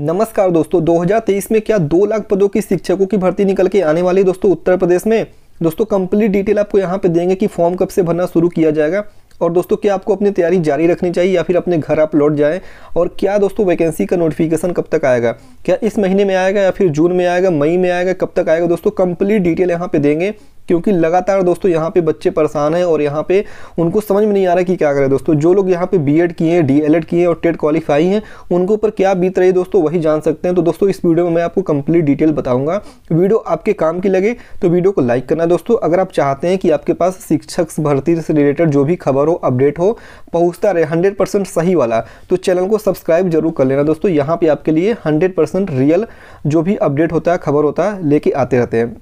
नमस्कार दोस्तों 2023 में क्या दो लाख पदों की शिक्षकों की भर्ती निकल के आने वाली दोस्तों उत्तर प्रदेश में दोस्तों कंप्लीट डिटेल आपको यहाँ पे देंगे कि फॉर्म कब से भरना शुरू किया जाएगा और दोस्तों क्या आपको अपनी तैयारी जारी रखनी चाहिए या फिर अपने घर आप लौट जाएं और क्या दोस्तों वैकेंसी का नोटिफिकेशन कब तक आएगा क्या इस महीने में आएगा या फिर जून में आएगा मई में आएगा कब तक आएगा दोस्तों कंप्लीट डिटेल यहाँ पे देंगे क्योंकि लगातार दोस्तों यहाँ पे बच्चे परेशान हैं और यहाँ पे उनको समझ में नहीं आ रहा कि क्या करें दोस्तों जो लोग यहाँ पे बीएड किए हैं डीएलएड किए हैं और टेट क्वालिफाई e हैं उनके ऊपर क्या बीत रही है दोस्तों वही जान सकते हैं तो दोस्तों इस वीडियो में मैं आपको कंप्लीट डिटेल बताऊंगा वीडियो आपके काम की लगे तो वीडियो को लाइक करना दोस्तों अगर आप चाहते हैं कि आपके पास शिक्षक भर्ती से रिलेटेड जो भी खबर हो अपडेट हो पहुँचता रहे हंड्रेड सही वाला तो चैनल को सब्सक्राइब जरूर कर लेना दोस्तों यहाँ पर आपके लिए हंड्रेड रियल जो भी अपडेट होता है खबर होता है लेके आते रहते हैं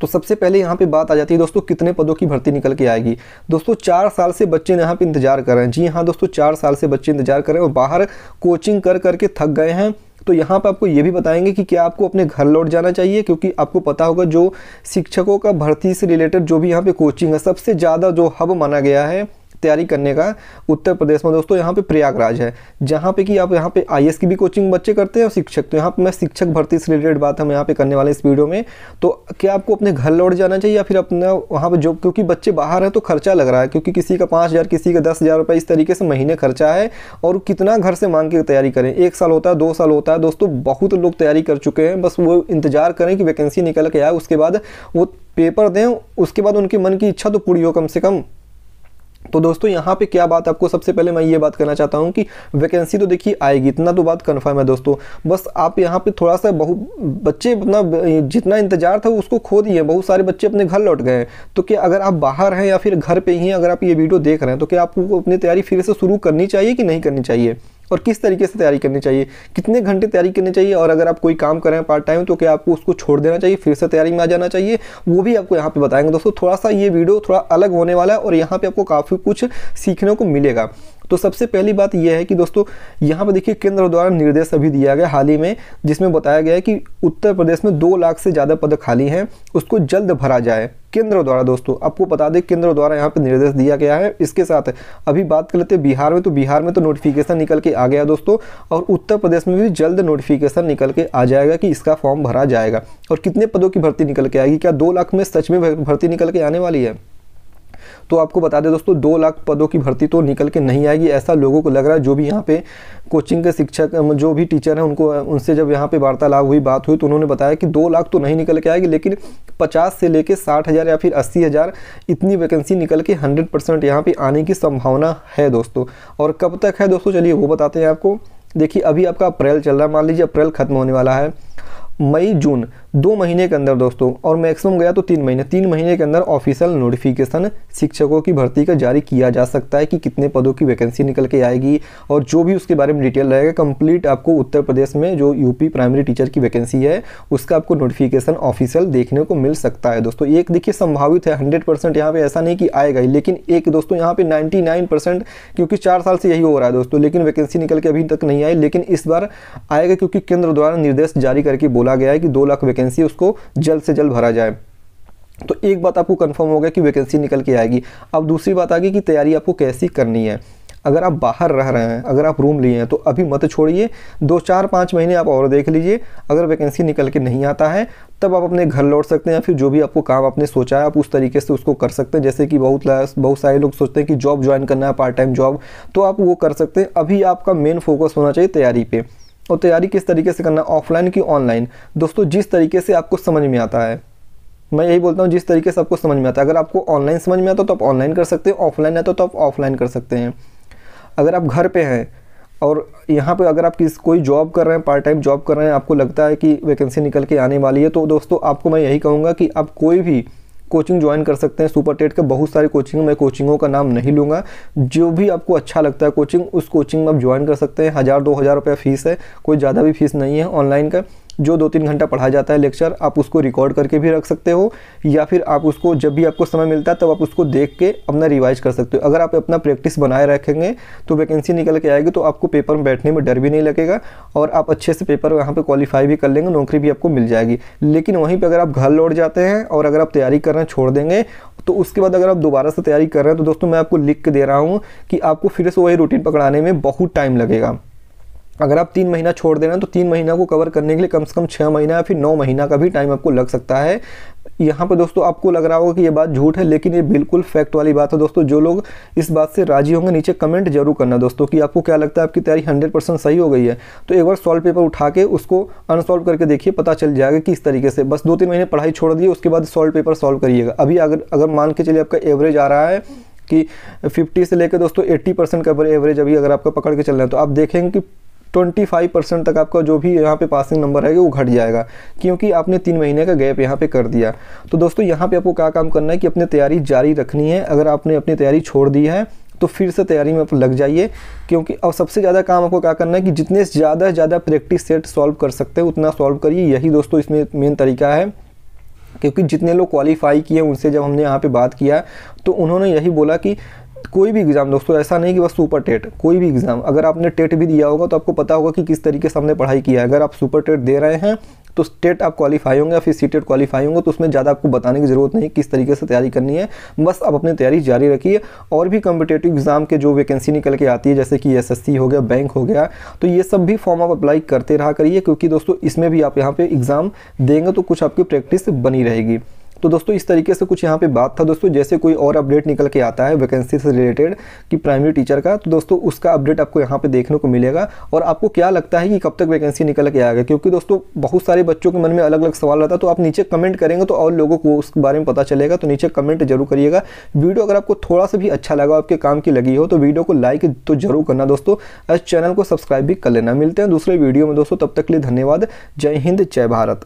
तो सबसे पहले यहाँ पे बात आ जाती है दोस्तों कितने पदों की भर्ती निकल के आएगी दोस्तों चार साल से बच्चे यहाँ पे इंतजार कर रहे हैं जी हाँ दोस्तों चार साल से बच्चे इंतजार कर रहे हैं और बाहर कोचिंग कर करके थक गए हैं तो यहाँ पर आपको ये भी बताएंगे कि क्या आपको अपने घर लौट जाना चाहिए क्योंकि आपको पता होगा जो शिक्षकों का भर्ती से रिलेटेड जो भी यहाँ पे कोचिंग है सबसे ज़्यादा जो हब माना गया है तैयारी करने का उत्तर प्रदेश में दोस्तों यहाँ पे प्रयागराज है जहाँ पे कि आप यहाँ पे आई की भी कोचिंग बच्चे करते हैं और शिक्षक तो यहाँ पे मैं शिक्षक भर्ती से रिलेटेड बात हम यहाँ पे करने वाले इस वीडियो में तो क्या आपको अपने घर लौट जाना चाहिए या फिर अपना वहाँ पर जो क्योंकि बच्चे बाहर हैं तो खर्चा लग रहा है क्योंकि किसी का पाँच हज़ार किसी का दस हज़ार रुपये इस तरीके से महीने खर्चा है और कितना घर से मांग के तैयारी करें एक साल होता है दो साल होता है दोस्तों बहुत लोग तैयारी कर चुके हैं बस वो इंतजार करें कि वैकेंसी निकल के आए उसके बाद वो पेपर दें उसके बाद उनके मन की इच्छा तो पूरी हो कम से कम तो दोस्तों यहाँ पे क्या बात आपको सबसे पहले मैं ये बात करना चाहता हूँ कि वैकेंसी तो देखिए आएगी इतना तो बात कन्फर्म है दोस्तों बस आप यहाँ पे थोड़ा सा बहु बच्चे अपना जितना इंतजार था उसको खो दिए बहुत सारे बच्चे अपने घर लौट गए तो क्या अगर आप बाहर हैं या फिर घर पर ही हैं अगर आप ये वीडियो देख रहे हैं तो क्या आपको अपनी तैयारी फिर से शुरू करनी चाहिए कि नहीं करनी चाहिए और किस तरीके से तैयारी करनी चाहिए कितने घंटे तैयारी करनी चाहिए और अगर आप कोई काम कर रहे हैं पार्ट टाइम तो क्या आपको उसको छोड़ देना चाहिए फिर से तैयारी में आ जाना चाहिए वो भी आपको यहाँ पर बताएंगे दोस्तों थोड़ा सा ये वीडियो थोड़ा अलग होने वाला है और यहाँ पर आपको काफ़ी कुछ सीखने को मिलेगा तो सबसे पहली बात यह है कि दोस्तों यहाँ पर देखिए केंद्र द्वारा निर्देश अभी दिया गया हाल ही में जिसमें बताया गया है कि उत्तर प्रदेश में दो लाख से ज़्यादा पद खाली हैं उसको जल्द भरा जाए केंद्र द्वारा दोस्तों आपको बता दें केंद्र द्वारा यहाँ पर निर्देश दिया गया है इसके साथ अभी बात कर लेते हैं बिहार में तो बिहार में तो नोटिफिकेशन निकल के आ गया दोस्तों और उत्तर प्रदेश में भी जल्द नोटिफिकेशन निकल के आ जाएगा कि इसका फॉर्म भरा जाएगा और कितने पदों की भर्ती निकल के आएगी क्या दो लाख में सच में भर्ती निकल के आने वाली है तो आपको बता दें दोस्तों दो लाख पदों की भर्ती तो निकल के नहीं आएगी ऐसा लोगों को लग रहा है जो भी यहाँ पे कोचिंग के शिक्षक जो भी टीचर हैं उनको उनसे जब यहाँ पे वार्तालाप हुई बात हुई तो उन्होंने बताया कि दो लाख तो नहीं निकल के आएगी लेकिन पचास से लेकर साठ हज़ार या फिर अस्सी हज़ार इतनी वैकेंसी निकल के हंड्रेड परसेंट यहाँ पर आने की संभावना है दोस्तों और कब तक है दोस्तों चलिए वो बताते हैं आपको देखिए अभी आपका अप्रैल चल रहा है मान लीजिए अप्रैल ख़त्म होने वाला है मई जून दो महीने के अंदर दोस्तों और मैक्सिमम गया तो तीन महीने तीन महीने के अंदर ऑफिशियल नोटिफिकेशन शिक्षकों की भर्ती का जारी किया जा सकता है कि कितने पदों की वैकेंसी निकल के आएगी और जो भी उसके बारे में डिटेल रहेगा कंप्लीट आपको उत्तर प्रदेश में जो यूपी प्राइमरी टीचर की वैकेंसी है उसका आपको नोटिफिकेशन ऑफिशियल देखने को मिल सकता है दोस्तों एक देखिए संभावित है हंड्रेड परसेंट यहाँ पर ऐसा नहीं कि आएगा ही लेकिन एक दोस्तों यहाँ पर नाइन्टी नाइन परसेंट क्योंकि चार साल से यही हो रहा है दोस्तों लेकिन वैकेंसी निकल के अभी तक नहीं आई लेकिन इस बार आएगा क्योंकि केंद्र द्वारा निर्देश जारी करके बोला बोला गया है कि दो लाख वैकेंसी उसको जल्द से जल्द भरा जाए तो एक बात आपको कंफर्म हो गया कि वैकेंसी निकल के आएगी अब दूसरी बात आ गई कि तैयारी आपको कैसी करनी है अगर आप बाहर रह रहे हैं अगर आप रूम लिए हैं तो अभी मत छोड़िए दो चार पाँच महीने आप और देख लीजिए अगर वैकेंसी निकल के नहीं आता है तब आप अपने घर लौट सकते हैं फिर जो भी आपको काम आपने सोचा है आप उस तरीके से उसको कर सकते हैं जैसे कि बहुत बहुत सारे लोग सोचते हैं कि जॉब ज्वाइन करना है पार्ट टाइम जॉब तो आप वो कर सकते हैं अभी आपका मेन फोकस होना चाहिए तैयारी पर और तैयारी किस तरीके से करना ऑफलाइन की ऑनलाइन दोस्तों जिस तरीके से आपको समझ में आता है मैं यही बोलता हूँ जिस तरीके से आपको समझ में आता है अगर आपको ऑनलाइन समझ में आता तो आप ऑनलाइन कर सकते हैं ऑफलाइन आता तो, तो आप ऑफलाइन कर सकते हैं अगर आप घर पे हैं और यहाँ पे अगर आप किस कोई जॉब कर रहे हैं पार्ट टाइम जॉब कर रहे हैं आपको लगता है कि वैकेंसी निकल के आने वाली है तो दोस्तों आपको मैं यही कहूँगा कि आप कोई भी कोचिंग ज्वाइन कर सकते हैं सुपर टेट के बहुत सारी कोचिंग मैं कोचिंगों का नाम नहीं लूँगा जो भी आपको अच्छा लगता है कोचिंग उस कोचिंग में आप ज्वाइन कर सकते हैं हज़ार दो हज़ार रुपया फ़ीस है कोई ज़्यादा भी फीस नहीं है ऑनलाइन का जो दो तीन घंटा पढ़ाया जाता है लेक्चर आप उसको रिकॉर्ड करके भी रख सकते हो या फिर आप उसको जब भी आपको समय मिलता है तब तो आप उसको देख के अपना रिवाइज कर सकते हो अगर आप अपना प्रैक्टिस बनाए रखेंगे तो वैकेंसी निकल के आएगी तो आपको पेपर में बैठने में डर भी नहीं लगेगा और आप अच्छे से पेपर वहाँ पर क्वालिफाई भी कर लेंगे नौकरी भी आपको मिल जाएगी लेकिन वहीं पर अगर आप घर लौट जाते हैं और अगर आप तैयारी करना छोड़ देंगे तो उसके बाद अगर आप दोबारा से तैयारी कर रहे हैं तो दोस्तों मैं आपको लिख के दे रहा हूँ कि आपको फिर से वही रूटीन पकड़ाने में बहुत टाइम लगेगा अगर आप तीन महीना छोड़ देना तो तीन महीना को कवर करने के लिए कम से कम छः महीना या फिर नौ महीना का भी टाइम आपको लग सकता है यहाँ पर दोस्तों आपको लग रहा होगा कि ये बात झूठ है लेकिन ये बिल्कुल फैक्ट वाली बात है दोस्तों जो लोग इस बात से राजी होंगे नीचे कमेंट जरूर करना दोस्तों कि आपको क्या लगता है आपकी तैयारी हंड्रेड परसेंट सही हो गई है तो एक बार सॉल्व पेपर उठा के उसको अनसॉल्व करके देखिए पता चल जाएगा कि इस तरीके से बस दो तीन महीने पढ़ाई छोड़ दिए उसके बाद सॉल्व पेपर सॉल्व करिएगा अभी अगर अगर मान के चलिए आपका एवरेज आ रहा है कि 50 से लेकर दोस्तों 80 परसेंट का एवरेज अभी अगर आपका पकड़ के चल रहा है तो आप देखेंगे कि 25 परसेंट तक आपका जो भी यहाँ पे पासिंग नंबर है वो घट जाएगा क्योंकि आपने तीन महीने का गैप यहाँ पे कर दिया तो दोस्तों यहाँ पे आपको क्या काम करना है कि अपनी तैयारी जारी रखनी है अगर आपने अपनी तैयारी छोड़ दी है तो फिर से तैयारी में आप लग जाइए क्योंकि अब सबसे ज़्यादा काम आपको क्या करना है कि जितने ज़्यादा से ज़्यादा प्रैक्टिस सेट सॉल्व कर सकते हैं उतना सॉल्व करिए यही दोस्तों इसमें मेन तरीका है क्योंकि जितने लोग क्वालिफाई किए उनसे जब हमने यहाँ पे बात किया तो उन्होंने यही बोला कि कोई भी एग्ज़ाम दोस्तों ऐसा नहीं कि बस सुपर टेट कोई भी एग्ज़ाम अगर आपने टेट भी दिया होगा तो आपको पता होगा कि किस तरीके से हमने पढ़ाई किया है अगर आप सुपर टेट दे रहे हैं तो स्टेट आप क्वालिफाई होंगे या फिर सी टेट क्वालिफाई होंगे तो उसमें ज़्यादा आपको बताने की ज़रूरत नहीं किस तरीके से तैयारी करनी है बस आप अपनी तैयारी जारी रखिए और भी कम्पिटेटिव एग्ज़ाम के जो वैकेंसी निकल के आती है जैसे कि एस हो गया बैंक हो गया तो ये सब भी फॉर्म आप अप्लाई करते रहा करिए क्योंकि दोस्तों इसमें भी आप यहाँ पर एग्ज़ाम देंगे तो कुछ आपकी प्रैक्टिस बनी रहेगी तो दोस्तों इस तरीके से कुछ यहाँ पे बात था दोस्तों जैसे कोई और अपडेट निकल के आता है वैकेंसी से रिलेटेड कि प्राइमरी टीचर का तो दोस्तों उसका अपडेट आपको यहाँ पे देखने को मिलेगा और आपको क्या लगता है कि कब तक वैकेंसी निकल के आएगा क्योंकि दोस्तों बहुत सारे बच्चों के मन में अलग अलग सवाल रहता तो आप नीचे कमेंट करेंगे तो और लोगों को उसके बारे में पता चलेगा तो नीचे कमेंट जरूर करिएगा वीडियो अगर आपको थोड़ा सा भी अच्छा लगा आपके काम की लगी हो तो वीडियो को लाइक तो जरूर करना दोस्तों इस चैनल को सब्सक्राइब भी कर लेना मिलते हैं दूसरे वीडियो में दोस्तों तब तक के लिए धन्यवाद जय हिंद जय भारत